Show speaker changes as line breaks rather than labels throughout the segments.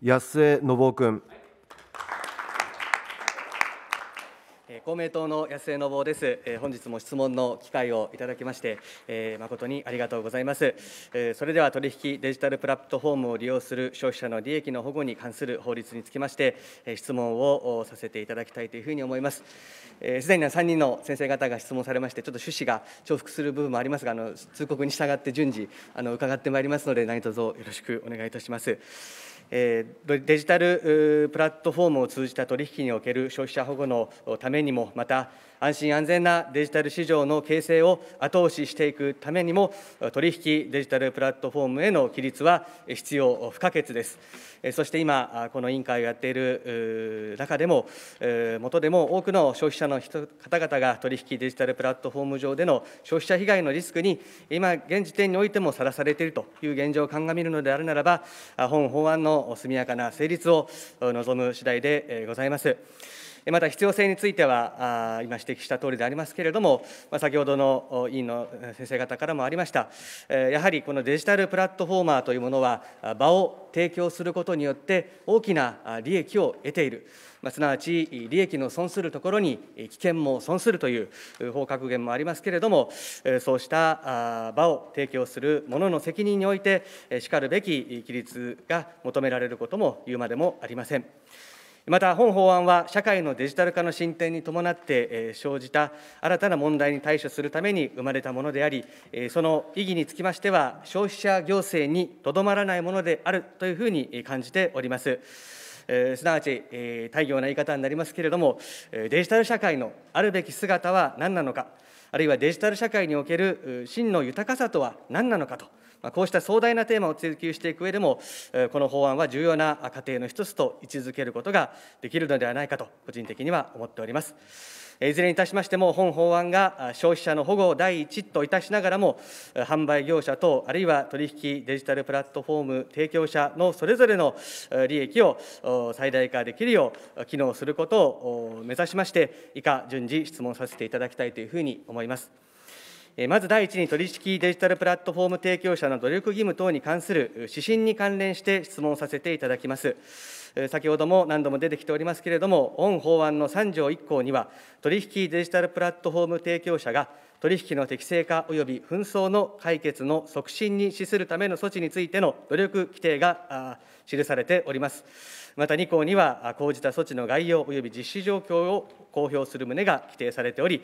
安江信夫君。
公明党の安江信夫です、本日も質問の機会をいただきまして、え誠にありがとうございます、えそれでは取引デジタルプラットフォームを利用する消費者の利益の保護に関する法律につきまして、え質問をさせていただきたいというふうに思いますすで、に3人の先生方が質問されましてちょっと趣旨が重複する部分もありますがあの通告に従って順次あの伺ってまいりますので何卒よろしくお願いいたしますデジタルプラットフォームを通じた取引における消費者保護のためにもまた安心安全なデジタル市場の形成を後押ししていくためにも、取引デジタルプラットフォームへの規律は必要不可欠です。そして今、この委員会をやっている中でも、元でも多くの消費者の方々が取引デジタルプラットフォーム上での消費者被害のリスクに、今、現時点においてもさらされているという現状を鑑みるのであるならば、本法案の速やかな成立を望む次第でございます。また必要性については、今指摘したとおりでありますけれども、先ほどの委員の先生方からもありました、やはりこのデジタルプラットフォーマーというものは、場を提供することによって、大きな利益を得ている。ますなわち利益の損するところに危険も損するという法格言もありますけれども、そうした場を提供する者の責任において、しかるべき規律が求められることも言うまでもありません。また本法案は社会のデジタル化の進展に伴って生じた新たな問題に対処するために生まれたものであり、その意義につきましては、消費者行政にとどまらないものであるというふうに感じております。すなわち、大業な言い方になりますけれども、デジタル社会のあるべき姿は何なのか、あるいはデジタル社会における真の豊かさとは何なのかと。こうした壮大なテーマを追求していく上でも、この法案は重要な過程の一つと位置づけることができるのではないかと、個人的には思っております。いずれにいたしましても、本法案が消費者の保護を第一といたしながらも、販売業者等、あるいは取引デジタルプラットフォーム提供者のそれぞれの利益を最大化できるよう、機能することを目指しまして、以下、順次質問させていただきたいというふうに思います。まず第一に取引デジタルプラットフォーム提供者の努力義務等に関する指針に関連して質問させていただきます。先ほども何度も出てきておりますけれども、御法案の3条1項には、取引デジタルプラットフォーム提供者が取引の適正化及び紛争の解決の促進に資するための措置についての努力規定が記されております。また2項には、講じた措置の概要及び実施状況を公表する旨が規定されており、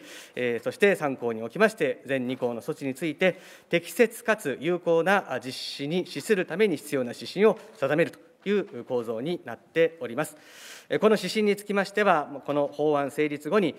そして3項におきまして、全2項の措置について、適切かつ有効な実施に資するために必要な指針を定めるという構造になっております。この指針につきましては、この法案成立後に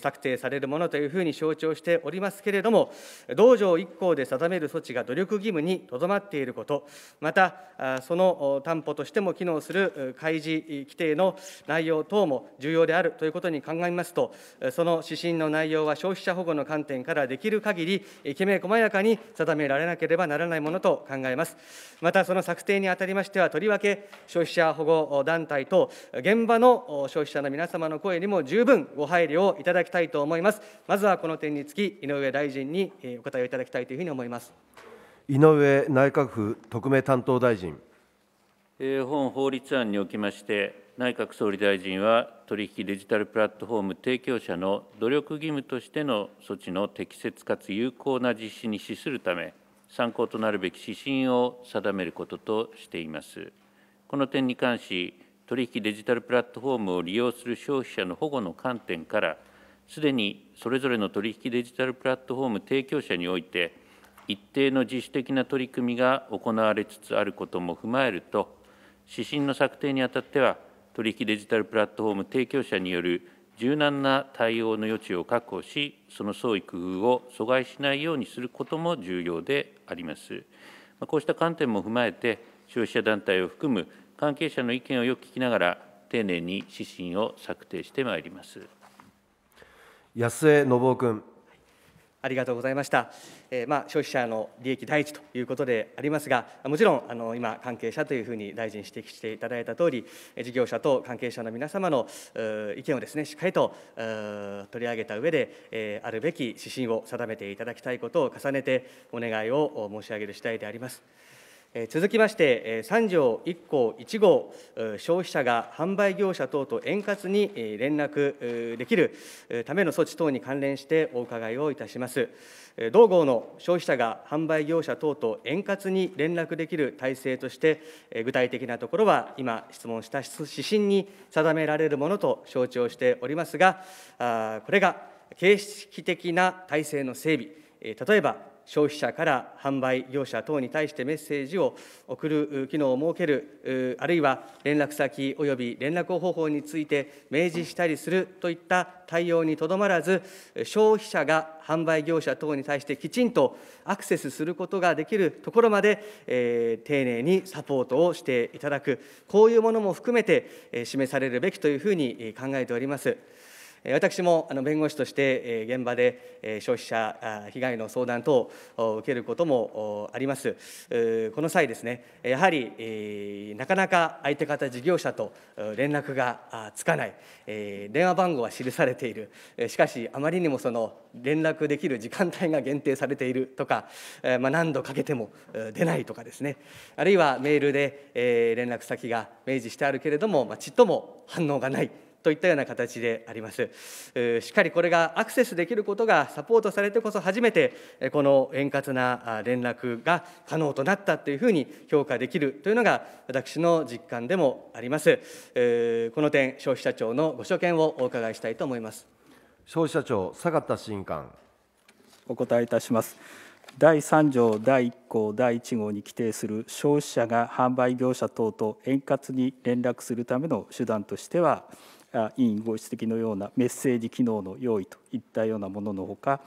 策定されるものというふうに承知をしておりますけれども、道場1項で定める措置が努力義務にとどまっていること、また、その担保としても機能する開示規定の内容等も重要であるということに考えますと、その指針の内容は消費者保護の観点からできる限り、きめ細やかに定められなければならないものと考えます。また、その策定にあたりましては、とりわけ消費者保護団体と現場場の消費者の皆様の声にも十分ご配慮をいただきたいと思います。まずはこの点につき、井上大臣にお答えをい
ただきたいというふうに思います。井上内閣府特命担当大臣。
本法律案におきまして、内閣総理大臣は取引デジタルプラットフォーム提供者の努力義務としての措置の適切かつ有効な実施に資するため、参考となるべき指針を定めることとしています。この点に関し取引デジタルプラットフォームを利用する消費者の保護の観点から、すでにそれぞれの取引デジタルプラットフォーム提供者において、一定の自主的な取り組みが行われつつあることも踏まえると、指針の策定にあたっては、取引デジタルプラットフォーム提供者による柔軟な対応の余地を確保し、その創意工夫を阻害しないようにすることも重要であります。こうした観点も踏まえて、消費者団体を含む関係者の意見をよく聞きながら、丁寧に指針を策定してまいります
安江信夫君。
ありがとうございました、
えー、まあ、消費者の利益第一ということでありますが、もちろんあの今、関係者というふうに大臣指摘していただいたとおり、事業者と関係者の皆様の意見をです、ね、しっかりと取り上げた上で、えー、あるべき指針を定めていただきたいことを重ねて、お願いを申し上げる次第であります。続きまして、3条1項1号、消費者が販売業者等と円滑に連絡できるための措置等に関連してお伺いをいたします。同号の消費者が販売業者等と円滑に連絡できる体制として、具体的なところは今、質問した指針に定められるものと承知をしておりますが、これが形式的な体制の整備、例えば消費者から販売業者等に対してメッセージを送る機能を設ける、あるいは連絡先及び連絡方法について明示したりするといった対応にとどまらず、消費者が販売業者等に対してきちんとアクセスすることができるところまで、えー、丁寧にサポートをしていただく、こういうものも含めて、示されるべきというふうに考えております。私もあの弁護士として現場で消費者被害の相談等を受けることもあります。この際ですね、やはりなかなか相手方事業者と連絡がつかない、電話番号は記されている、しかしあまりにもその連絡できる時間帯が限定されているとか、ま何度かけても出ないとかですね、あるいはメールで連絡先が明示してあるけれども、まちっとも反応がない。といったような形であります。しっかりこれがアクセスできることがサポートされてこそ初めて、この円滑な連絡が可能となったというふうに評価できるというのが、私の実感でもあります。この点、消費者庁のご所見をお伺いした
いと思います。
消費者庁、坂田新官。お答えいたします。
第3条第1項第1号に規定する消費者が販売業者等と円滑に連絡するための手段としては委員ご指摘のようなメッセージ機能の用意といったようなもののほか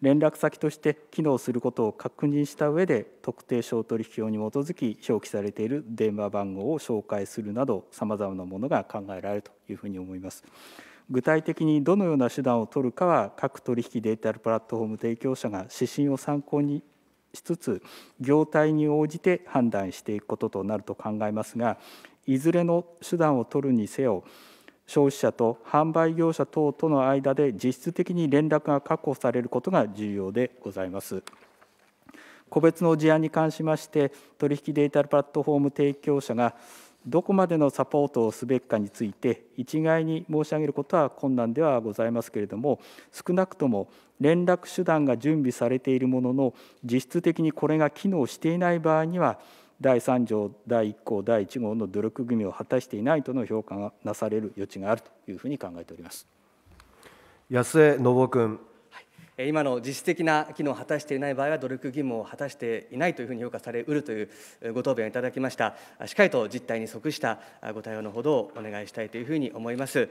連絡先として機能することを確認した上で特定商取引法に基づき表記されている電話番号を紹介するなどさまざまなものが考えられるというふうに思います。具体的にどのような手段を取るかは各取引データプラットフォーム提供者が指針を参考にしつつ業態に応じて判断していくこととなると考えますがいずれの手段を取るにせよ消費者と販売業者等との間で実質的に連絡が確保されることが重要でございます。個別の事案に関しまして取引データプラットフォーム提供者がどこまでのサポートをすべきかについて一概に申し上げることは困難ではございますけれども少なくとも連絡手段が準備されているものの実質的にこれが機能していない場合には第3条第1項第1号の努力義務を果たしていないとの評価がなされる余地があるというふうに考えております
安江信君。
今の実質的な機能を果たしてい
ない場合は努力義務を果たしていないというふうに評価されうるというご答弁をいただきましたしっかりと実態に即したご対応のほどをお願いしたいというふうに思います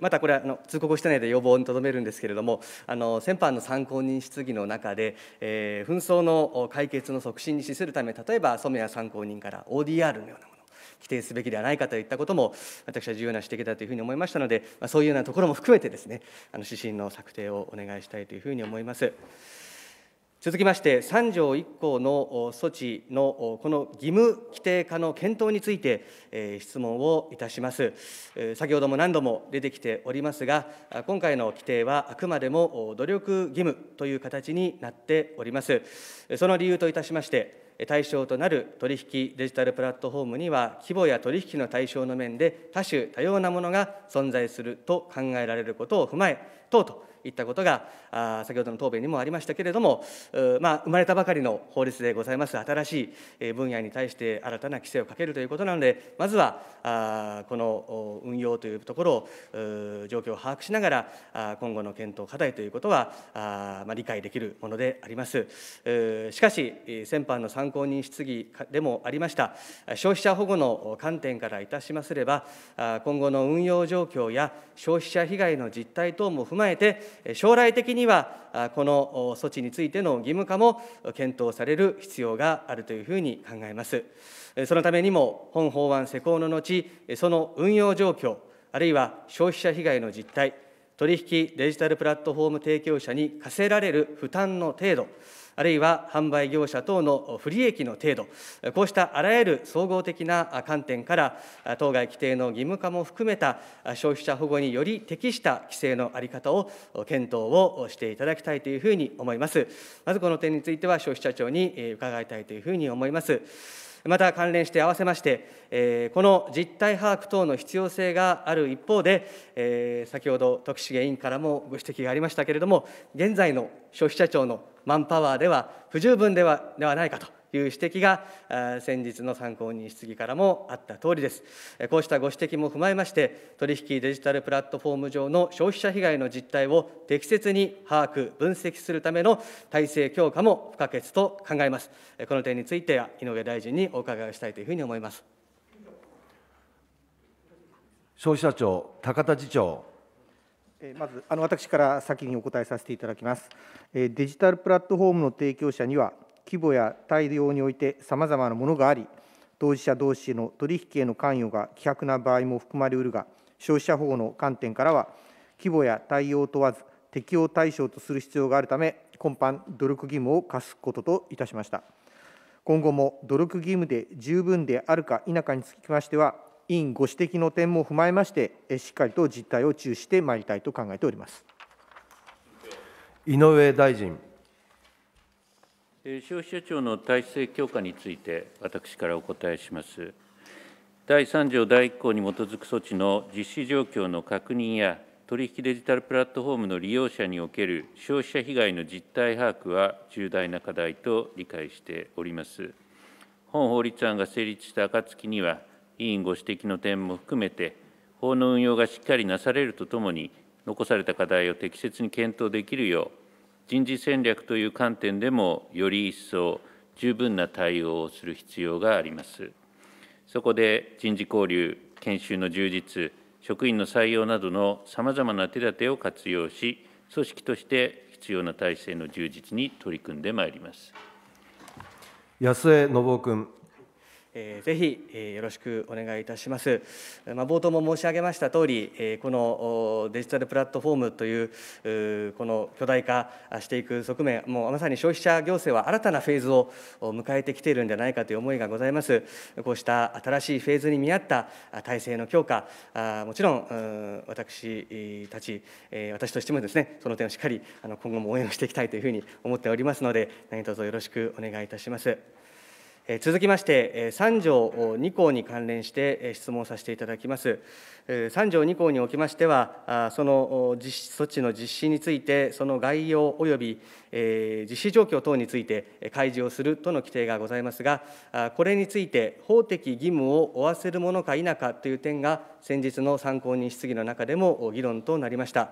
またこれはあの通告をしてないで要望にとどめるんですけれどもあの先般の参考人質疑の中で、えー、紛争の解決の促進に資するため例えば染谷参考人から ODR のようなもの否定すべきではないかといったことも私は重要な指摘だというふうに思いましたので、まそういうようなところも含めてですねあの指針の策定をお願いしたいというふうに思います。続きまして、3条1項の措置のこの義務規定化の検討について質問をいたします。先ほども何度も出てきておりますが、今回の規定はあくまでも努力義務という形になっております。その理由といたしまして、対象となる取引デジタルプラットフォームには規模や取引の対象の面で多種多様なものが存在すると考えられることを踏まえ等といったことが先ほどの答弁にもありましたけれども、まあ、生まれたばかりの法律でございます新しい分野に対して新たな規制をかけるということなのでまずはこの運用というところを状況を把握しながら今後の検討課題ということは理解できるものであります。しかし先般の参考人質疑でもありました消費者保護の観点からいたしますれば今後の運用状況や消費者被害の実態等も踏まえて将来的にはこの措置についての義務化も検討される必要があるというふうに考えます。そのためにも、本法案施行の後、その運用状況、あるいは消費者被害の実態、取引デジタルプラットフォーム提供者に課せられる負担の程度、あるいは販売業者等の不利益の程度、こうしたあらゆる総合的な観点から、当該規定の義務化も含めた消費者保護により適した規制の在り方を検討をしていただきたいというふうに思います。まずこの点については消費者庁に伺いたいというふうに思います。また関連して合わせまして、えこの実態把握等の必要性がある一方で、え先ほど徳重委員からもご指摘がありましたけれども、現在の消費者庁のマンパワーでは不十分ではではないかと。いう指摘が先日の参考人質疑からもあった通りですこうしたご指摘も踏まえまして取引デジタルプラットフォーム上の消費者被害の実態を適切に把握分析するための体制強化も不可欠と考えますこの点については井上大臣にお伺いをしたいというふうに思
います
消費者庁高田次長
まずあの私から先にお答えさせていただきます。デジタルプラットフォームの提供者には、規模や対応においてさまざまなものがあり、当事者同士の取引への関与が希薄な場合も含まれうるが、消費者保護の観点からは、規模や対応問わず、適用対象とする必要があるため、今般、努力義務を課すことといたしました。今後も努力義務で十分であるか否かにつきましては、委員ご指摘の点も踏まえまして、しっかりと実態を注視してまいりたいと考えております
井上大臣。
消費者庁の体制強化について、私からお答えします。第3条第1項に基づく措置の実施状況の確認や、取引デジタルプラットフォームの利用者における消費者被害の実態把握は重大な課題と理解しております。本法律案が成立した暁には、委員ご指摘の点も含めて、法の運用がしっかりなされるとともに、残された課題を適切に検討できるよう、人事戦略という観点でも、より一層十分な対応をする必要があります。そこで人事交流、研修の充実、職員の採用などのさまざまな手立てを活用し、組織として必要な体制の充実に取り組んでまいります
安江信夫君。
えぜ
ひ、えよろしくお願いいたします、まあ、冒頭も申し上げました通り、えこのデジタルプラットフォームというこの巨大化していく側面もうまさに消費者行政は新たなフェーズを迎えてきているんじゃないかという思いがございますこうした新しいフェーズに見合った体制の強化もちろん私たち私としてもですねその点をしっかり今後も応援をしていきたいというふうに思っておりますので何卒よろしくお願いいたします。続きまして、3条2項に関連して質問させていただきます。3条2項におきましては、その措置の実施について、その概要及び実施状況等について開示をするとの規定がございますが、これについて法的義務を負わせるものか否かという点が、先日の参考人質疑の中でも議論となりました。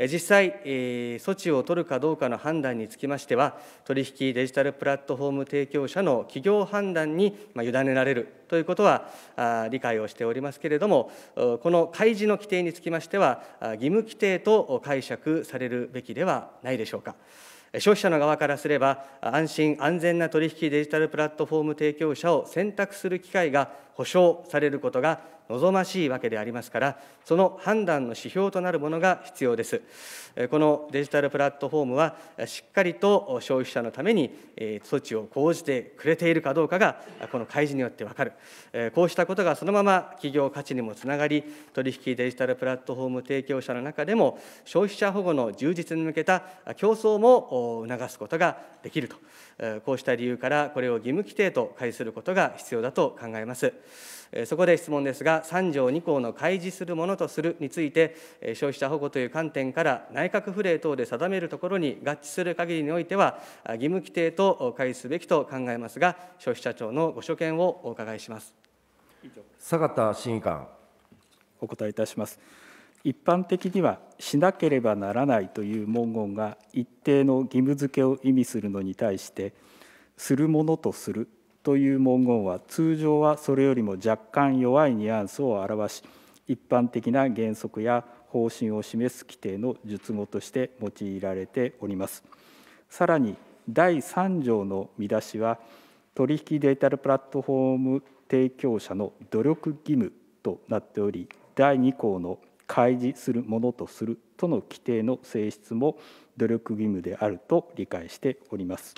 実際、措置を取るかどうかの判断につきましては、取引デジタルプラットフォーム提供者の企業判断に委ねられるということは理解をしておりますけれども、この開示の規定につきましては、義務規定と解釈されるべきではないでしょうか。消費者の側からすれば、安心・安全な取引デジタルプラットフォーム提供者を選択する機会が保障されることが望ましいわけでありますから、その判断の指標となるものが必要です。このデジタルプラットフォームは、しっかりと消費者のために措置を講じてくれているかどうかが、この開示によって分かる、こうしたことがそのまま企業価値にもつながり、取引デジタルプラットフォーム提供者の中でも、消費者保護の充実に向けた競争も促すことができると、こうした理由から、これを義務規定と解することが必要だと考えます。そこで質問ですが、3条2項の開示するものとするについて、消費者保護という観点から内閣府令等で定めるところに合致する限りにおいては、義務規定と開示すべきと考えますが、消費者庁のご所見をお伺いします。
坂田審議官。お答えいたします。一般的にはしなければならないという文言が一定の義務付けを意味するのに対してするものとするという文言は通常はそれよりも若干弱いニュアンスを表し一般的な原則や方針を示す規定の述語として用いられております。さらに第3条の見出しは取引データプラットフォーム提供者の努力義務となっており第2項の開示するものとするとの規定の性質も努力義務であると理解しております。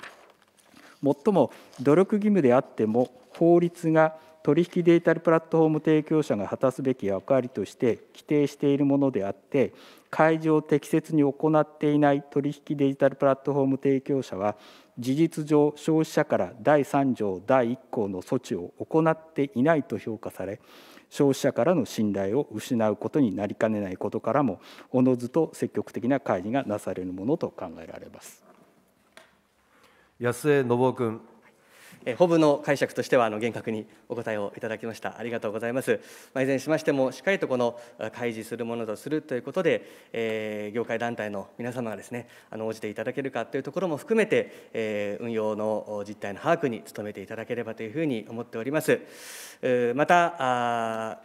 もっとも努力義務であっても法律が取引データプラットフォーム提供者が果たすべき役割として規定しているものであって開示を適切に行っていない取引デジタルプラットフォーム提供者は事実上消費者から第3条第1項の措置を行っていないと評価され消費者からの信頼を失うことになりかねないことからもおのずと積極的な開示がなされるものと考えられます。
安江信夫君。
保部の解釈としてはあの厳格にお答えをいただきましたありがとうございます、まあ、いずれにしましてもしっかりとこの開示するものとするということで、えー、業界団体の皆様がですねあの応じていただけるかというところも含めて、えー、運用の実態の把握に努めていただければというふうに思っておりますまた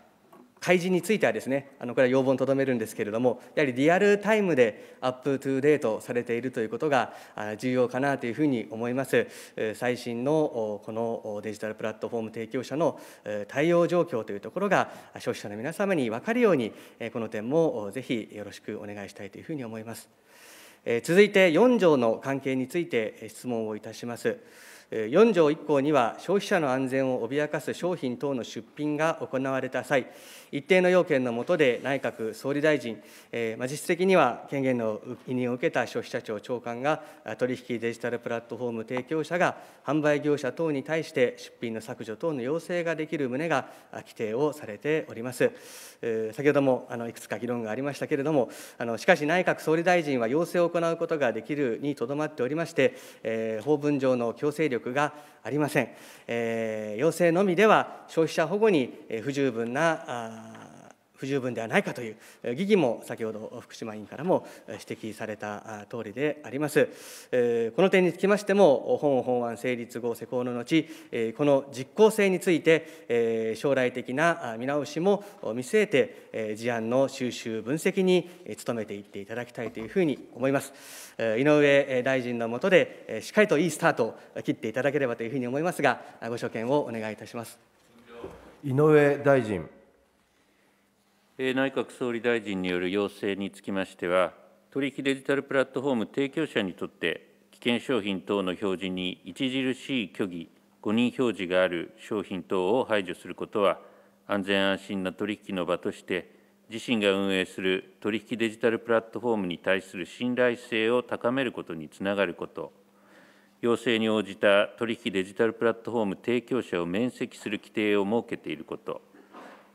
開示についてはですねあのこれは要望にとどめるんですけれどもやはりリアルタイムでアップトゥデートされているということが重要かなというふうに思います最新のこのデジタルプラットフォーム提供者の対応状況というところが消費者の皆様に分かるようにこの点もぜひよろしくお願いしたいというふうに思います続いて4条の関係について質問をいたします4条1項には消費者の安全を脅かす商品等の出品が行われた際一定の要件の下で内閣総理大臣、えー、実質的には権限の委任を受けた消費者庁長官が、取引デジタルプラットフォーム提供者が、販売業者等に対して出品の削除等の要請ができる旨が規定をされております。えー、先ほどもあのいくつか議論がありましたけれども、あのしかし内閣総理大臣は要請を行うことができるにとどまっておりまして、えー、法文上の強制力がありません、えー、要請のみでは消費者保護に不十分な不十分ではないかという疑義も先ほど福島委員からも指摘された通りであります。この点につきましても、本法案成立後施行の後、この実効性について、将来的な見直しも見据えて、事案の収集、分析に努めていっていただきたいというふうに思います。井上大臣の下で、しっかりといいスタートを切っていただければというふうに思いますが、ご所見をお願いいたします。
井上大臣。
内閣総理大臣による要請につきましては、取引デジタルプラットフォーム提供者にとって、危険商品等の表示に著しい虚偽、誤認表示がある商品等を排除することは、安全安心な取引の場として、自身が運営する取引デジタルプラットフォームに対する信頼性を高めることにつながること、要請に応じた取引デジタルプラットフォーム提供者を免責する規定を設けていること、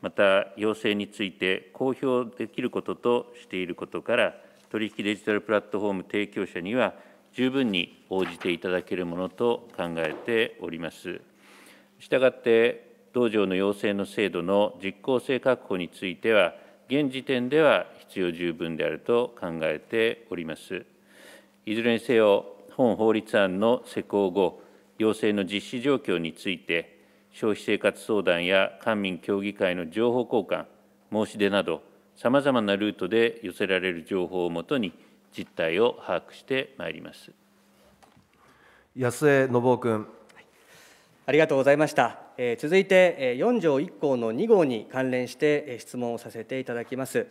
また要請について公表できることとしていることから、取引デジタルプラットフォーム提供者には、十分に応じていただけるものと考えております。したがって、道場の要請の制度の実効性確保については、現時点では必要十分であると考えております。いずれにせよ、本法律案の施行後、要請の実施状況について、消費生活相談や官民協議会の情報交換、申し出など、さまざまなルートで寄せられる情報をもとに、実態を把握してまいります
安江信夫君、あ
りがとうございました。続いて4
条1項の2号に関連して質問をさせていただきます。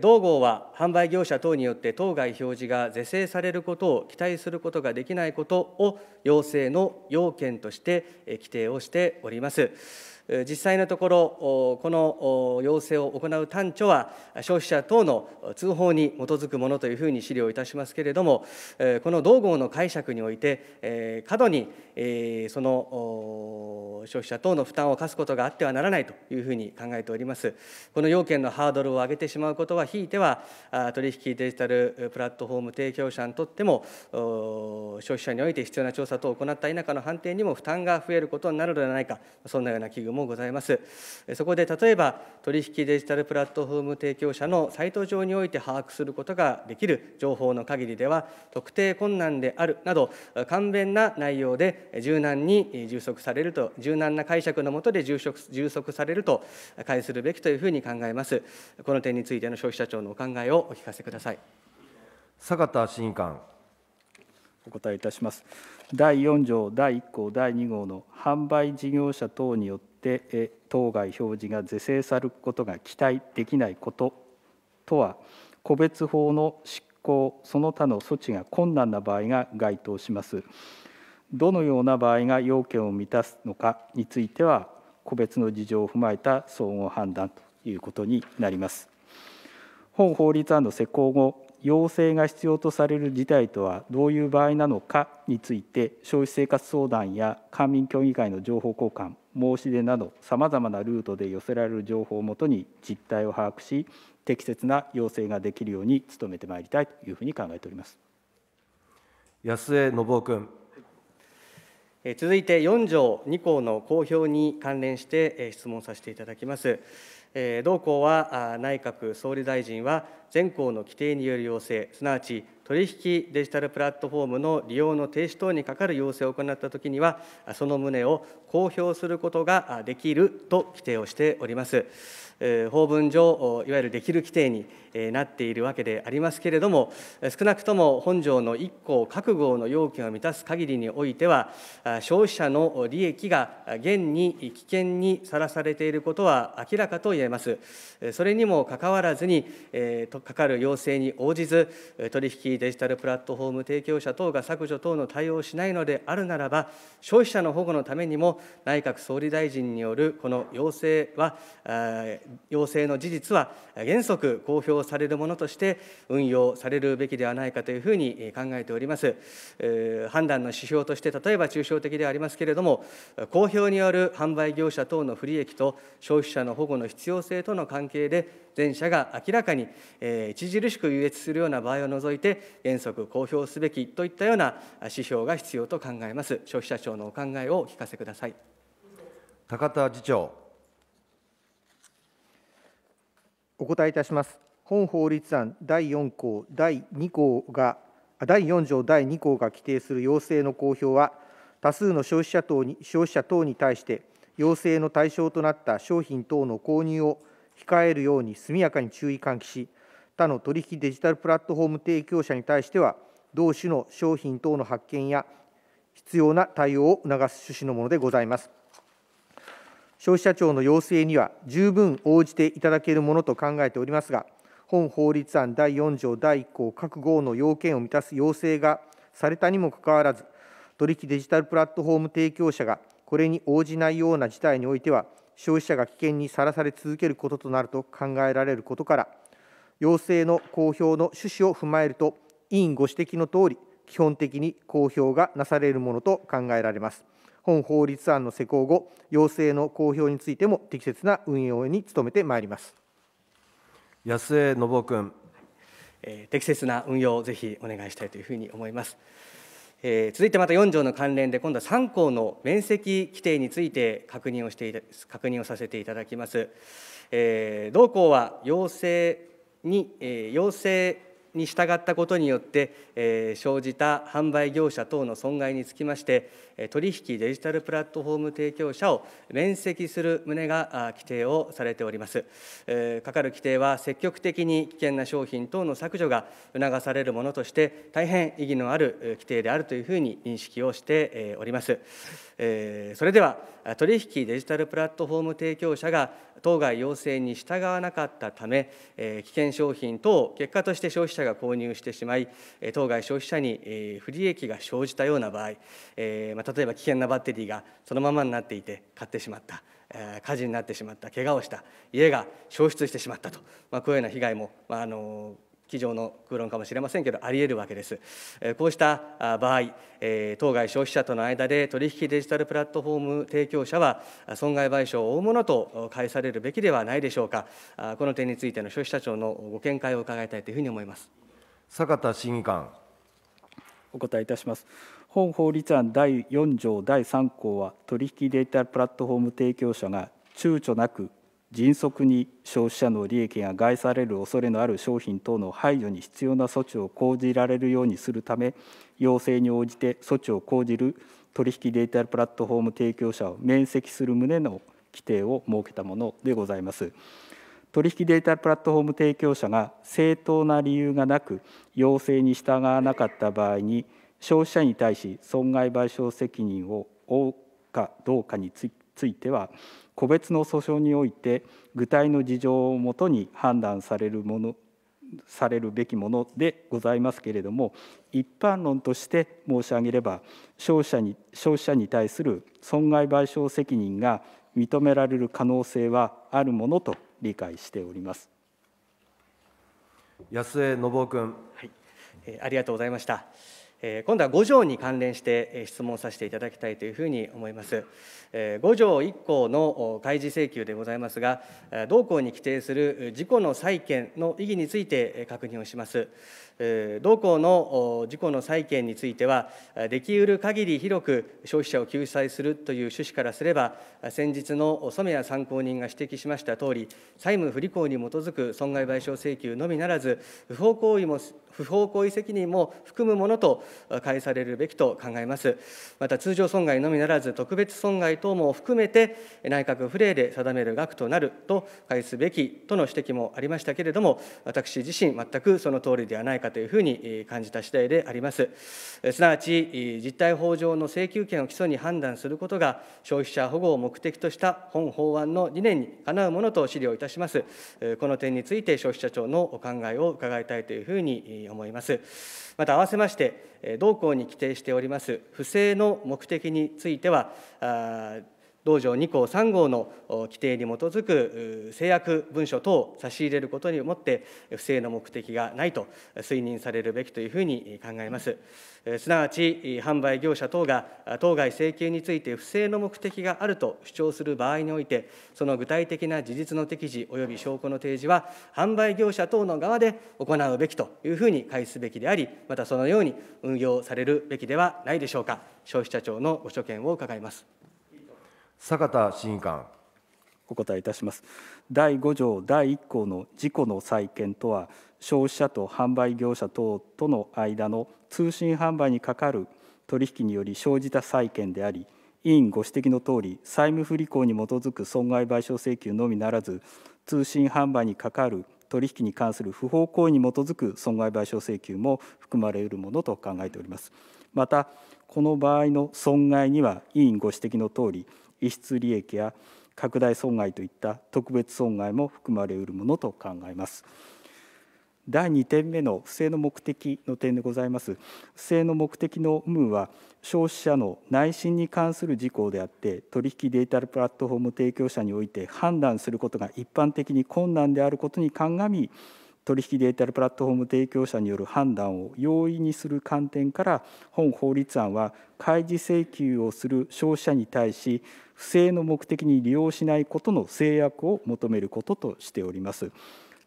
同号は販売業者等によって当該表示が是正されることを期待することができないことを要請の要件として規定をしております。実際のところこの要請を行う端緒は消費者等の通報に基づくものというふうに資料いたしますけれどもこの同号の解釈において過度にその消費者等の負担を課すことがあってはならないというふうに考えておりますこの要件のハードルを上げてしまうことはひいては取引デジタルプラットフォーム提供者にとっても消費者において必要な調査等を行った否かの判定にも負担が増えることになるのではないかそんなような危惧もございます。そこで例えば、取引デジタルプラットフォーム提供者のサイト上において把握することができる情報の限りでは、特定困難であるなど、簡便な内容で柔軟に充足されると、柔軟な解釈のもとで充足されると、解するべきというふうに考えます。この点についての消費者庁のお考え
をお聞かせください。坂田
審議官お答えいたします。
第4条第1項第2号の販売事業者等によってして当該表示が是正されることが期待できないこととは個別法の執行その他の措置が困難な場合が該当します。どのような場合が要件を満たすのかについては個別の事情を踏まえた総合判断ということになります。本法律案の施行後要請が必要とされる事態とはどういう場合なのかについて消費生活相談や官民協議会の情報交換申し出などさまざまなルートで寄せられる情報をもとに実態を把握し適切な要請ができるように努めてまいり
たいというふうに考えております安江信夫君。
続いて4条2項の公表に関連して質問させていただきます。同校は内閣総理大臣は全項の規定による要請すなわち取引デジタルプラットフォームの利用の停止等にかかる要請を行ったときには、その旨を公表することができると規定をしております。法文上、いわゆるできる規定になっているわけでありますけれども、少なくとも本条の1項各号の要件を満たす限りにおいては、消費者の利益が現に危険にさらされていることは明らかと言えます。それにもかかわらずに、かかる要請に応じず、取引非デジタルプラットフォーム提供者等が削除等の対応をしないのであるならば、消費者の保護のためにも、内閣総理大臣によるこの要請は、要請の事実は原則公表されるものとして運用されるべきではないかというふうに考えております。判断の指標として、例えば抽象的ではありますけれども、公表による販売業者等の不利益と消費者の保護の必要性との関係で、前者が明らかに著しく優越するような場合を除いて、原則公表すべきといったような指標が必要と考えます消費者庁のお考えをお聞かせください
高田次長
お答えいたします本法律案第4項第2項が第4条第2項が規定する要請の公表は多数の消費者等に消費者等に対して要請の対象となった商品等の購入を控えるように速やかに注意喚起し他の取引デジタルプラットフォーム提供者に対しては、同種の商品等の発見や必要な対応を促す趣旨のものでございます。消費者庁の要請には十分応じていただけるものと考えておりますが、本法律案第4条第1項各号の要件を満たす要請がされたにもかかわらず、取引デジタルプラットフォーム提供者がこれに応じないような事態においては、消費者が危険にさらされ続けることとなると考えられることから、要請の公表の趣旨を踏まえると、委員ご指摘のとおり、基本的に公表がなされるものと考えられます。本法律案の施行後、要請の公表についても適切な運用に努めてまいります。
安江信夫君、
えー、適切な運用をぜひお願いしたいというふうに思います。えー、続いてまた4条の関連で、今度は3項の面積規定について確認をして確認をさせていただきます。えー、同項は要請に、えー、陽性に従ったことによって、えー、生じた販売業者等の損害につきまして取引デジタルプラットフォーム提供者を免責する旨が規定をされております、えー、かかる規定は積極的に危険な商品等の削除が促されるものとして大変意義のある規定であるというふうに認識をしております、えー、それでは取引デジタルプラットフォーム提供者が当該要請に従わなかったため、えー、危険商品等結果として消費者者が購入してしまい、当該消費者に不利益が生じたような場合、例えば危険なバッテリーがそのままになっていて買ってしまった。火事になってしまった怪我をした家が消失してしまったと、まあ、こういうような被害も、まあ、あの机上の空論かもしれませんけどありえるわけです。こうした場合、当該消費者との間で取引デジタルプラットフォーム提供者は損害賠償を負うものと返されるべきではないでしょうか。この点についての消費者庁のご見解を伺いたいという
ふうに思います。坂田審議官。お答えいたします。本法律案第4条第3項は取引データプラットフォーム提供者が躊躇なく迅速に消費者の利益が害される恐れのある商品等の排除に必要な措置を講じられるようにするため要請に応じて措置を講じる取引データプラットフォーム提供者を免責する旨の規定を設けたものでございます。取引データプラットフォーム提供者が正当な理由がなく要請に従わなかった場合に消費者に対し損害賠償責任を負うかどうかについてついては個別の訴訟において具体の事情をもとに判断されるものされるべきものでございますけれども一般論として申し上げれば消費者に消費者に対する損害賠償責任が認められる可能性はあるものと理解しております
安江信夫君、はい、
えありがとうございました。今度は5条に関連して質問させていただきたいというふうに思います。5条1項の開示請求でございますが、同項に規定する事故の債権の意義について確認をします。同項の事故の債権については、できうる限り広く消費者を救済するという趣旨からすれば、先日の染谷参考人が指摘しましたとおり、債務不履行に基づく損害賠償請求のみならず、不法行為も不法行為責任も含むものと解されるべきと考えます。また通常損害のみならず、特別損害等も含めて、内閣府令で定める額となると解すべきとの指摘もありましたけれども、私自身、全くその通りではないかというふうに感じた次第であります。すなわち、実態法上の請求権を基礎に判断することが、消費者保護を目的とした本法案の理念にかなうものと資料いたします。この点について、消費者庁のお考えを伺いたいというふうに思います。また、併せまして、同項に規定しております、不正の目的については、道場2項3号の規定に基づく制約文書等を差し入れることにもって不正の目的がないと推認されるべきというふうに考えます。すなわち販売業者等が当該請求について不正の目的があると主張する場合において、その具体的な事実の適時及び証拠の提示は、販売業者等の側で行うべきというふうに返すべきであり、またそのように運用されるべきではないでしょうか。消費者庁のご所見を伺います。
坂田審議官お答えいたします第5条第1項の事故の債権とは消費者と販売業者等との間の通信販売に係る取引により生じた債権であり委員ご指摘のとおり債務不履行に基づく損害賠償請求のみならず通信販売に係る取引に関する不法行為に基づく損害賠償請求も含まれるものと考えておりますまたこの場合の損害には委員ご指摘のとおり逸失利益や拡大損害といった特別損害も含まれうるものと考えます。第2点目の不正の目的の点でございます。不正の目的の有無は消費者の内心に関する事項であって取引データプラットフォーム提供者において判断することが一般的に困難であることに鑑み取引データルプラットフォーム提供者による判断を容易にする観点から本法律案は開示請求をする消費者に対し不正の目的に利用しないことの制約を求めることとしております。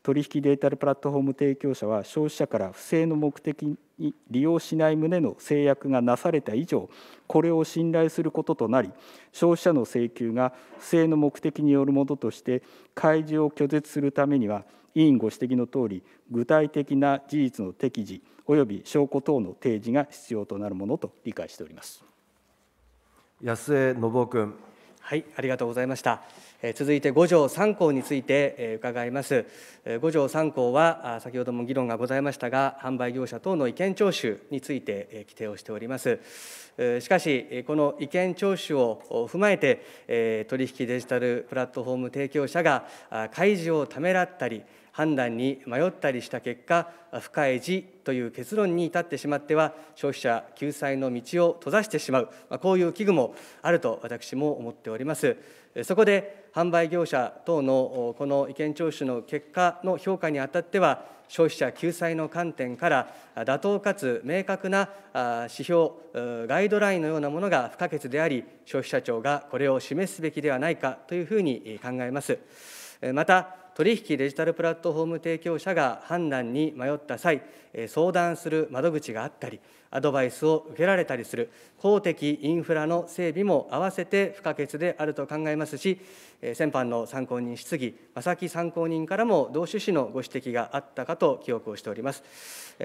取引データプラットフォーム提供者は消費者から不正の目的に利用しない旨の制約がなされた以上これを信頼することとなり消費者の請求が不正の目的によるものとして開示を拒絶するためには委員ご指摘のとおり具体的な事実の適時および証拠等の提示が必要となるものと理解しております
安江信夫君。はい、ありがとうございました。え続いて五条三項について、え伺います。五条三項は先ほども議論がございましたが、販売業者等の意見聴取について、え規定をしております。しかし、この意見聴取を踏まえて、え取引デジタルプラットフォーム提供者が開示をためらったり、判断に迷ったりした結果不開示という結論に至ってしまっては消費者救済の道を閉ざしてしまうこういう危惧もあると私も思っておりますそこで販売業者等のこの意見聴取の結果の評価にあたっては消費者救済の観点から妥当かつ明確な指標ガイドラインのようなものが不可欠であり消費者庁がこれを示すべきではないかというふうに考えますまた取引デジタルプラットフォーム提供者が判断に迷った際相談する窓口があったりアドバイスを受けられたりする公的インフラの整備も併せて不可欠であると考えますし先般の参考人質疑正木参考人からも同趣旨のご指摘があったかと記憶をしております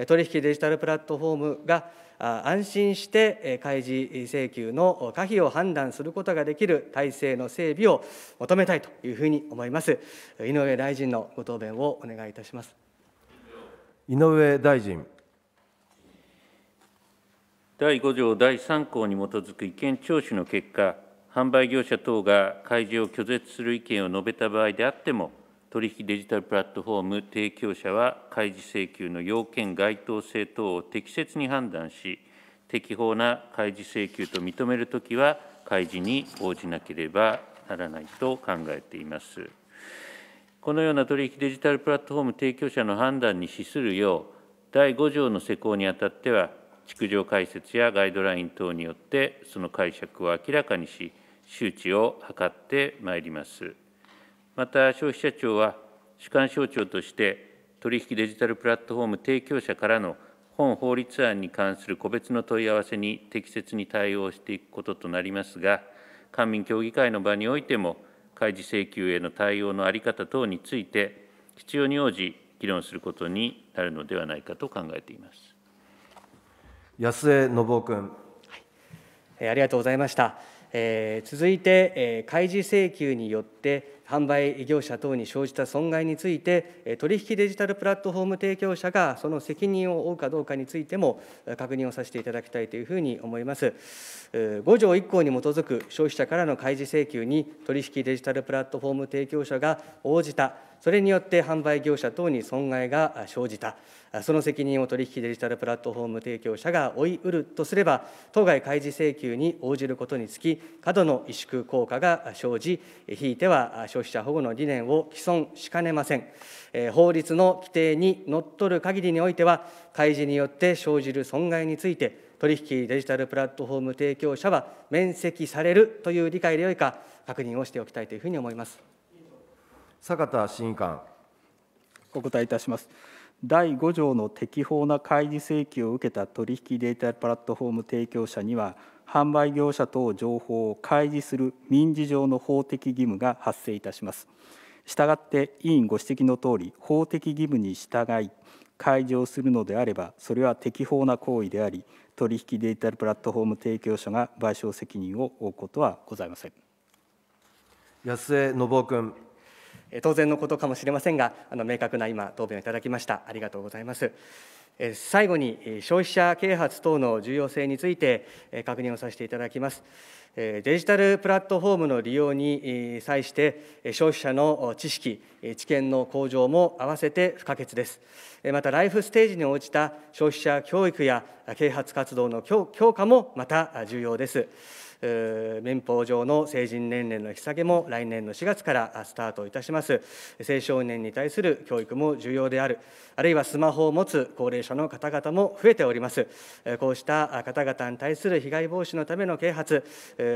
取引デジタルプラットフォームが安心して開示請求の可否を判断することができる体制の整備を求めたいというふうに思います井上大臣のご答弁をお願いいたします
井上大臣第5条第3項に基づく意見聴取の結果、販売業者等が開示を拒絶する意見を述べた場合であっても、取引デジタルプラットフォーム提供者は、開示請求の要件、該当性等を適切に判断し、適法な開示請求と認めるときは、開示に応じなければならないと考えています。このような取引デジタルプラットフォーム提供者の判断に資するよう、第5条の施行にあたっては、築城解説やガイドライン等によってその解釈を明らかにし周知を図ってまいりますまた消費者庁は主管省庁として取引デジタルプラットフォーム提供者からの本法律案に関する個別の問い合わせに適切に対応していくこととなりますが官民協議会の場においても開示請求への対応の在り方等について必要に応じ議論することになるのではないかと考えています。
安江信夫君、
はい、ありがとうございました、えー、続いて、えー、開示請求によって販売業者等に生じた損害について、取引デジタルプラットフォーム提供者がその責任を負うかどうかについても確認をさせていただきたいというふうに思います。5条1項に基づく消費者からの開示請求に、取引デジタルプラットフォーム提供者が応じた、それによって販売業者等に損害が生じた、その責任を取引デジタルプラットフォーム提供者が負いうるとすれば、当該開示請求に応じることにつき、過度の萎縮効果が生じ、ひいては消費消費者保護の理念を毀損しかねません。法律の規定にのっとる限りにおいては、開示によって生じる損害について、取引デジタルプラットフォーム提供者は免責されるという理解でよいか、確認をしておきたいというふうに思います
坂田審議官。お答えいたします。第5条の適法な開示請求を受けた取引データプラットフォーム提供者には、販売業者等情報を開示する民事上の法的義務が発生いたします。したがって委員ご指摘のとおり法的義務に従い開示をするのであればそれは適法な行為であり取引データルプラットフォーム提供者が賠償責任を負うことはございません
安江信夫君
当然のことかもしれませんがあの明確な今答弁をいただきましたありがとうございます。最後に消費者啓発等の重要性について確認をさせていただきます。デジタルプラットフォームの利用に際して消費者の知識、知見の向上も併せて不可欠です。また、ライフステージに応じた消費者教育や啓発活動の強化もまた重要です。民法上の成人年齢の引き下げも来年の4月からスタートいたします。青少年に対する教育も重要である、あるいはスマホを持つ高齢者の方々も増えております。こうした方々に対する被害防止のための啓発、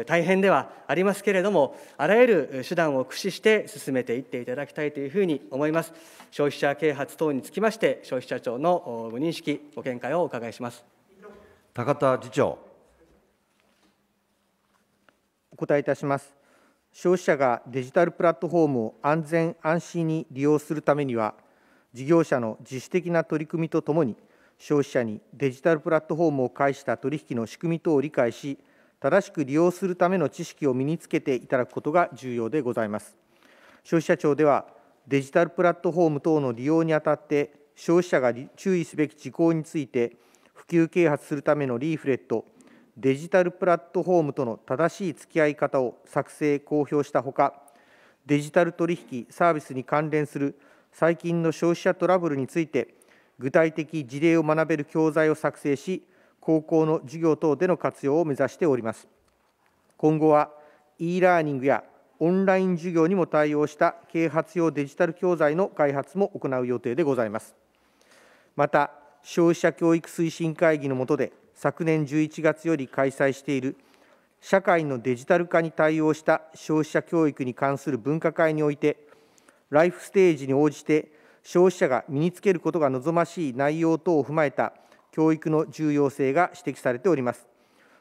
大変ではありますけれども、あらゆる手段を駆使して進めていっていただきたいというふうに思います。消費者啓発等につきまして、消費者庁のご認識、ご見解をお伺いします。
高田次長。
お答えいたします。消費者がデジタルプラットフォームを安全安心に利用するためには、事業者の自主的な取り組みとともに、消費者にデジタルプラットフォームを介した取引の仕組み等を理解し、正しく利用するための知識を身につけていただくことが重要でございます。消費者庁では、デジタルプラットフォーム等の利用にあたって、消費者が注意すべき事項について、普及啓発するためのリーフレット、デジタルプラットフォームとの正しい付き合い方を作成・公表したほか、デジタル取引・サービスに関連する最近の消費者トラブルについて、具体的事例を学べる教材を作成し、高校の授業等での活用を目指しております。今後は e ラーニングやオンライン授業にも対応した啓発用デジタル教材の開発も行う予定でございます。また、消費者教育推進会議の下で、昨年11月より開催している社会のデジタル化に対応した消費者教育に関する分科会において、ライフステージに応じて消費者が身につけることが望ましい内容等を踏まえた教育の重要性が指摘されております。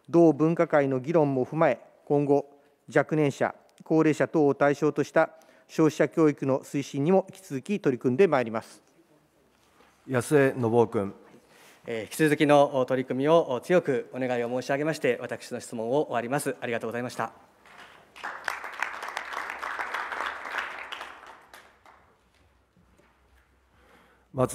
同分科会の議論も踏まえ、今後、若年者、高齢者等を対象とした消費者教育の推進にも引き続き取り組んでまいります
安江信夫君。
引き続きの取り組みを強くお願いを申し上げまして、私の質問を終わります。ありがとうございました。
松